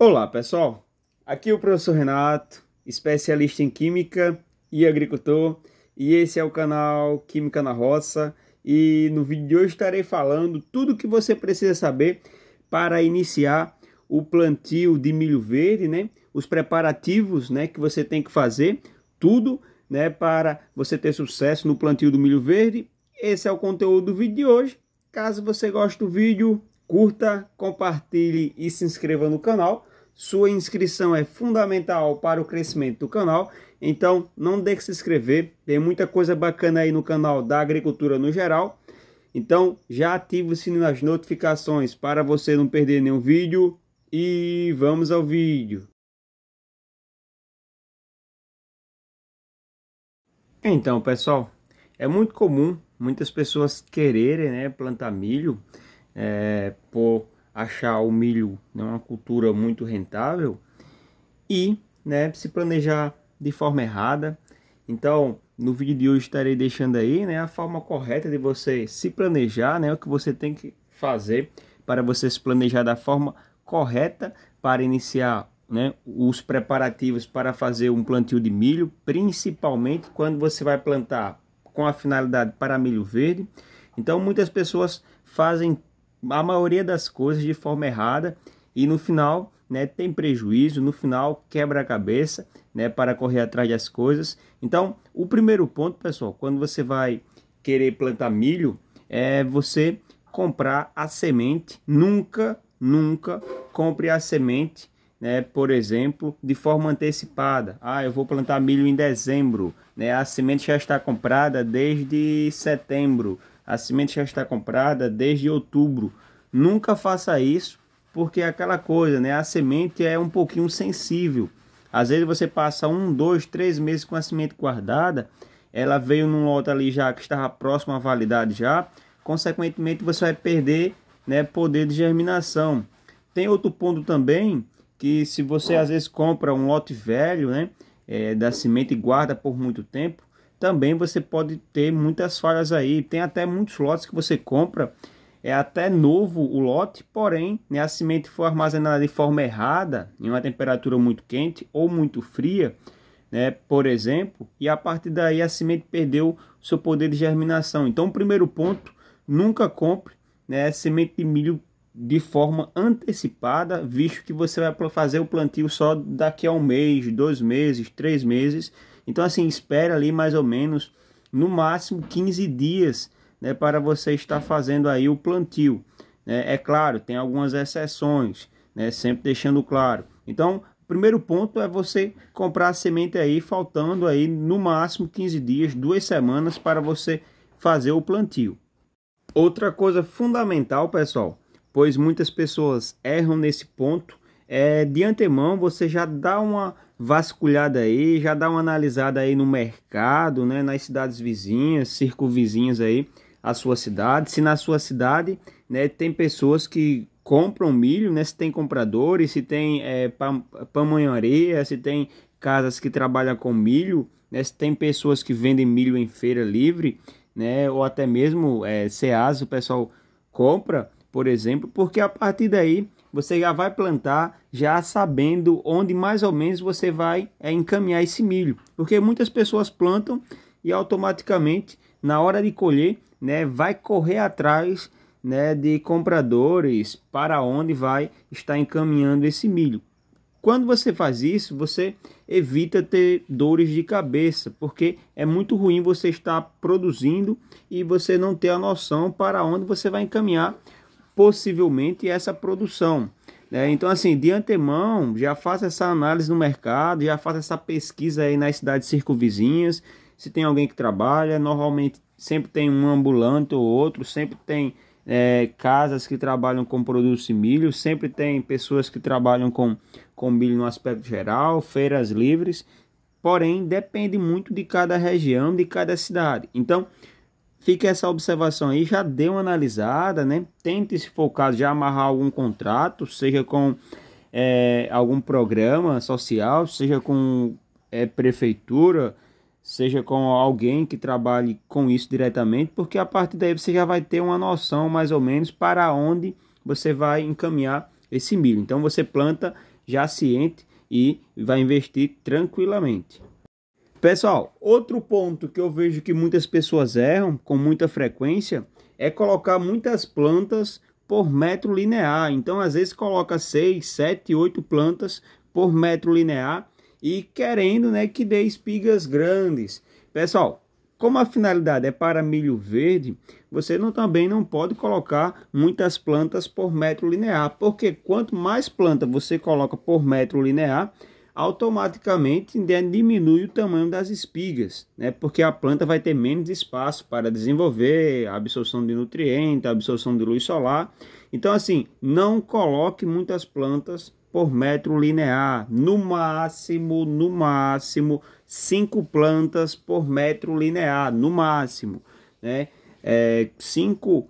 Olá pessoal, aqui é o professor Renato, especialista em Química e agricultor, e esse é o canal Química na Roça. E no vídeo de hoje estarei falando tudo o que você precisa saber para iniciar o plantio de milho verde, né? Os preparativos, né, que você tem que fazer, tudo, né, para você ter sucesso no plantio do milho verde. Esse é o conteúdo do vídeo de hoje. Caso você goste do vídeo, curta, compartilhe e se inscreva no canal sua inscrição é fundamental para o crescimento do canal, então não deixe de se inscrever. Tem muita coisa bacana aí no canal da agricultura no geral. Então já ative o sininho das notificações para você não perder nenhum vídeo. E vamos ao vídeo. Então, pessoal, é muito comum muitas pessoas quererem né, plantar milho é, por achar o milho né, uma cultura muito rentável e né, se planejar de forma errada. Então, no vídeo de hoje estarei deixando aí né, a forma correta de você se planejar, né, o que você tem que fazer para você se planejar da forma correta para iniciar né, os preparativos para fazer um plantio de milho, principalmente quando você vai plantar com a finalidade para milho verde. Então, muitas pessoas fazem a maioria das coisas de forma errada e no final né, tem prejuízo, no final quebra a cabeça né, para correr atrás das coisas. Então, o primeiro ponto, pessoal, quando você vai querer plantar milho, é você comprar a semente. Nunca, nunca compre a semente, né, por exemplo, de forma antecipada. Ah, eu vou plantar milho em dezembro, né, a semente já está comprada desde setembro. A semente já está comprada desde outubro. Nunca faça isso, porque é aquela coisa, né? A semente é um pouquinho sensível. Às vezes você passa um, dois, três meses com a semente guardada, ela veio num lote ali já que estava próximo à validade já, consequentemente você vai perder né, poder de germinação. Tem outro ponto também que se você às vezes compra um lote velho né, é, da semente e guarda por muito tempo, também você pode ter muitas falhas aí. Tem até muitos lotes que você compra, é até novo o lote, porém, né, a semente foi armazenada de forma errada, em uma temperatura muito quente ou muito fria, né, por exemplo, e a partir daí a semente perdeu seu poder de germinação. Então, o primeiro ponto, nunca compre né, semente de milho de forma antecipada, visto que você vai fazer o plantio só daqui a um mês, dois meses, três meses, então, assim, espera ali mais ou menos, no máximo 15 dias, né, para você estar fazendo aí o plantio. É, é claro, tem algumas exceções, né, sempre deixando claro. Então, primeiro ponto é você comprar a semente aí, faltando aí no máximo 15 dias, duas semanas para você fazer o plantio. Outra coisa fundamental, pessoal, pois muitas pessoas erram nesse ponto, é de antemão você já dá uma vasculhada aí, já dá uma analisada aí no mercado, né, nas cidades vizinhas, circunvizinhas aí, a sua cidade. Se na sua cidade, né, tem pessoas que compram milho, né, se tem compradores, se tem é, pamonharia, se tem casas que trabalham com milho, né, se tem pessoas que vendem milho em feira livre, né, ou até mesmo é, CEAS, o pessoal compra, por exemplo, porque a partir daí você já vai plantar já sabendo onde mais ou menos você vai é, encaminhar esse milho. Porque muitas pessoas plantam e automaticamente, na hora de colher, né, vai correr atrás né, de compradores para onde vai estar encaminhando esse milho. Quando você faz isso, você evita ter dores de cabeça, porque é muito ruim você estar produzindo e você não ter a noção para onde você vai encaminhar possivelmente essa produção. Né? Então, assim, de antemão, já faça essa análise no mercado, já faça essa pesquisa aí nas cidades circunvizinhas, se tem alguém que trabalha, normalmente sempre tem um ambulante ou outro, sempre tem é, casas que trabalham com produtos de milho, sempre tem pessoas que trabalham com, com milho no aspecto geral, feiras livres, porém depende muito de cada região, de cada cidade. Então, Fica essa observação aí, já deu uma analisada, né? Tente, se for o caso, já amarrar algum contrato, seja com é, algum programa social, seja com é, prefeitura, seja com alguém que trabalhe com isso diretamente, porque a partir daí você já vai ter uma noção mais ou menos para onde você vai encaminhar esse milho. Então você planta já ciente e vai investir tranquilamente. Pessoal, outro ponto que eu vejo que muitas pessoas erram com muita frequência é colocar muitas plantas por metro linear. Então, às vezes coloca 6, 7, 8 plantas por metro linear e querendo, né, que dê espigas grandes. Pessoal, como a finalidade é para milho verde, você não, também não pode colocar muitas plantas por metro linear, porque quanto mais planta você coloca por metro linear, automaticamente diminui o tamanho das espigas, né? porque a planta vai ter menos espaço para desenvolver a absorção de nutrientes, a absorção de luz solar. Então, assim, não coloque muitas plantas por metro linear, no máximo, no máximo, cinco plantas por metro linear, no máximo, né? É, cinco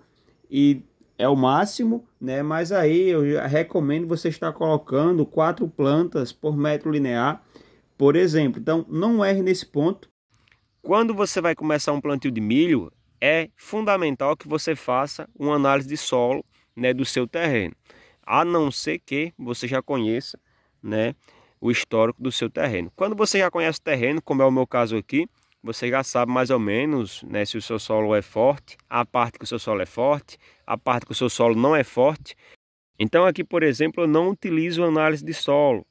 e é o máximo, né? Mas aí eu recomendo você estar colocando quatro plantas por metro linear, por exemplo. Então, não erre nesse ponto. Quando você vai começar um plantio de milho, é fundamental que você faça uma análise de solo, né, do seu terreno. A não ser que você já conheça, né, o histórico do seu terreno. Quando você já conhece o terreno, como é o meu caso aqui, você já sabe mais ou menos né, se o seu solo é forte, a parte que o seu solo é forte, a parte que o seu solo não é forte. Então aqui, por exemplo, eu não utilizo análise de solo.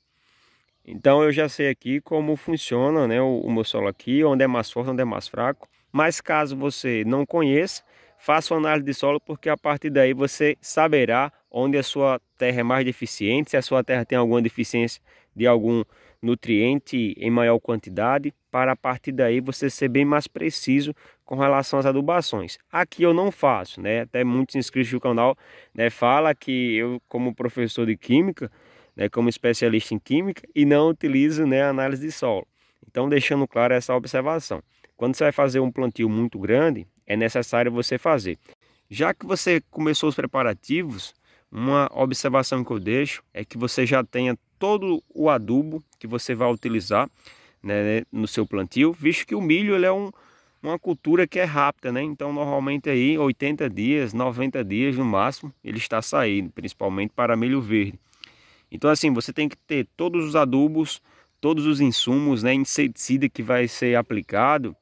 Então eu já sei aqui como funciona né, o, o meu solo aqui, onde é mais forte, onde é mais fraco. Mas caso você não conheça, faça uma análise de solo, porque a partir daí você saberá onde a sua terra é mais deficiente, se a sua terra tem alguma deficiência de algum nutriente em maior quantidade para a partir daí você ser bem mais preciso com relação às adubações. Aqui eu não faço, né? Até muitos inscritos do canal né, fala que eu, como professor de química, né, como especialista em química, e não utilizo né, análise de solo. Então, deixando claro essa observação. Quando você vai fazer um plantio muito grande, é necessário você fazer. Já que você começou os preparativos, uma observação que eu deixo é que você já tenha todo o adubo que você vai utilizar né, né, no seu plantio, visto que o milho ele é um, uma cultura que é rápida, né? Então, normalmente aí 80 dias, 90 dias no máximo, ele está saindo, principalmente para milho verde. Então, assim, você tem que ter todos os adubos, todos os insumos, né, inseticida que vai ser aplicado,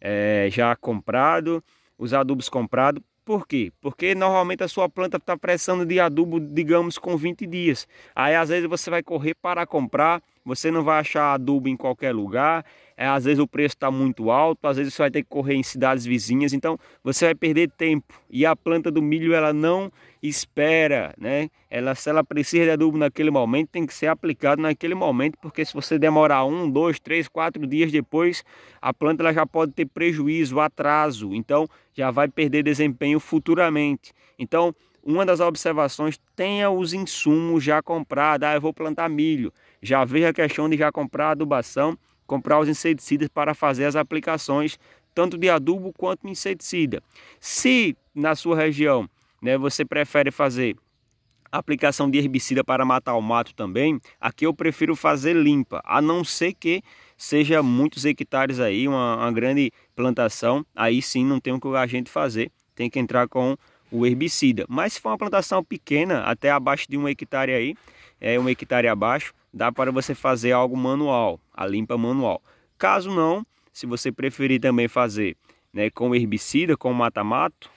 é, já comprado, os adubos comprados por quê? Porque normalmente a sua planta está pressando de adubo, digamos, com 20 dias. Aí às vezes você vai correr para comprar você não vai achar adubo em qualquer lugar. É, às vezes o preço está muito alto, às vezes você vai ter que correr em cidades vizinhas, então você vai perder tempo. E a planta do milho ela não espera, né? Ela, se ela precisa de adubo naquele momento, tem que ser aplicado naquele momento, porque se você demorar um, dois, três, quatro dias depois, a planta ela já pode ter prejuízo, atraso, então já vai perder desempenho futuramente. Então uma das observações, tenha os insumos já comprados. Ah, eu vou plantar milho. Já veja a questão de já comprar adubação, comprar os inseticidas para fazer as aplicações, tanto de adubo quanto de inseticida. Se na sua região né, você prefere fazer aplicação de herbicida para matar o mato também, aqui eu prefiro fazer limpa, a não ser que seja muitos hectares aí, uma, uma grande plantação, aí sim não tem o que a gente fazer, tem que entrar com o herbicida. Mas se for uma plantação pequena, até abaixo de um hectare aí, é um hectare abaixo, dá para você fazer algo manual, a limpa manual. Caso não, se você preferir também fazer né, com herbicida, com mata-mato,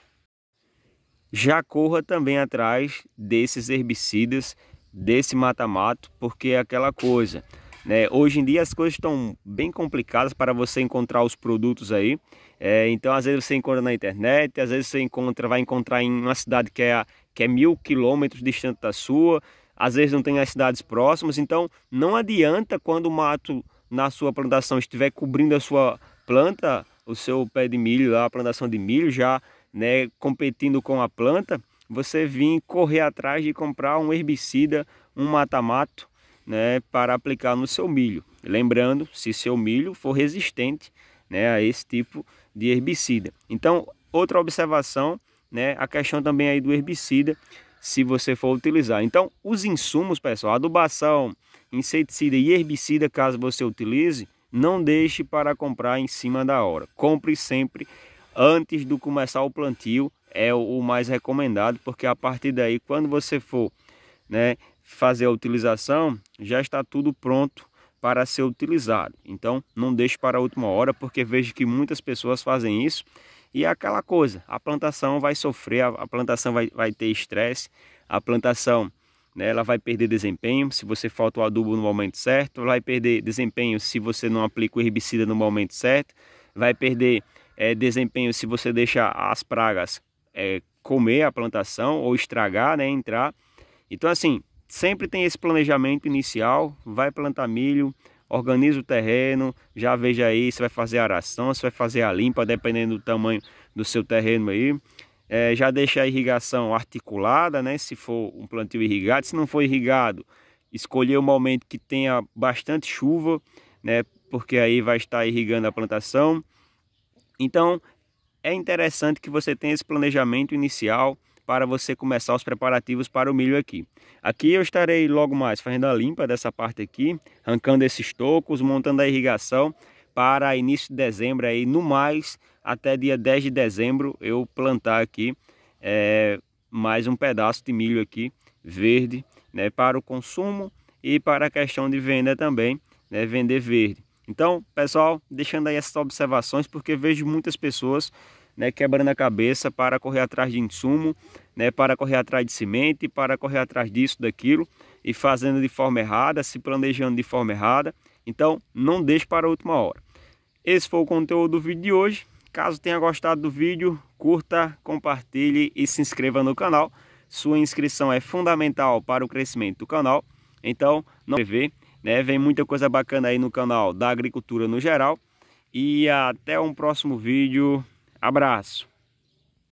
já corra também atrás desses herbicidas, desse mata-mato, porque é aquela coisa. Né? Hoje em dia as coisas estão bem complicadas para você encontrar os produtos aí. É, então às vezes você encontra na internet, às vezes você encontra, vai encontrar em uma cidade que é, que é mil quilômetros distante da sua, às vezes não tem as cidades próximas. Então não adianta quando o mato na sua plantação estiver cobrindo a sua planta, o seu pé de milho, a plantação de milho já né, competindo com a planta, você vir correr atrás de comprar um herbicida, um mata-mato né, para aplicar no seu milho. Lembrando, se seu milho for resistente né, a esse tipo de herbicida. Então, outra observação, né, a questão também aí do herbicida, se você for utilizar. Então, os insumos, pessoal, adubação, inseticida e herbicida, caso você utilize, não deixe para comprar em cima da hora. Compre sempre antes do começar o plantio, é o mais recomendado, porque a partir daí, quando você for né, fazer a utilização, já está tudo pronto para ser utilizado. Então, não deixe para a última hora, porque vejo que muitas pessoas fazem isso. E é aquela coisa, a plantação vai sofrer, a plantação vai, vai ter estresse, a plantação né, ela vai perder desempenho se você falta o adubo no momento certo, vai perder desempenho se você não aplica o herbicida no momento certo, vai perder é, desempenho se você deixa as pragas é, comer a plantação ou estragar, né, entrar. Então assim, sempre tem esse planejamento inicial, vai plantar milho, organiza o terreno, já veja aí se vai fazer a aração, se vai fazer a limpa, dependendo do tamanho do seu terreno aí. É, já deixa a irrigação articulada, né? Se for um plantio irrigado, se não for irrigado, escolher o momento que tenha bastante chuva, né? Porque aí vai estar irrigando a plantação. Então, é interessante que você tenha esse planejamento inicial para você começar os preparativos para o milho aqui. Aqui eu estarei logo mais fazendo a limpa dessa parte aqui, arrancando esses tocos, montando a irrigação para início de dezembro aí, no mais até dia 10 de dezembro eu plantar aqui é, mais um pedaço de milho aqui verde, né, para o consumo e para a questão de venda também, né, vender verde. Então, pessoal, deixando aí essas observações, porque vejo muitas pessoas né, quebrando a cabeça para correr atrás de insumo, né, para correr atrás de semente, para correr atrás disso, daquilo, e fazendo de forma errada, se planejando de forma errada. Então, não deixe para a última hora. Esse foi o conteúdo do vídeo de hoje. Caso tenha gostado do vídeo, curta, compartilhe e se inscreva no canal. Sua inscrição é fundamental para o crescimento do canal. Então, não vê, né? Vem muita coisa bacana aí no canal da agricultura no geral. E até um próximo vídeo. Abraço.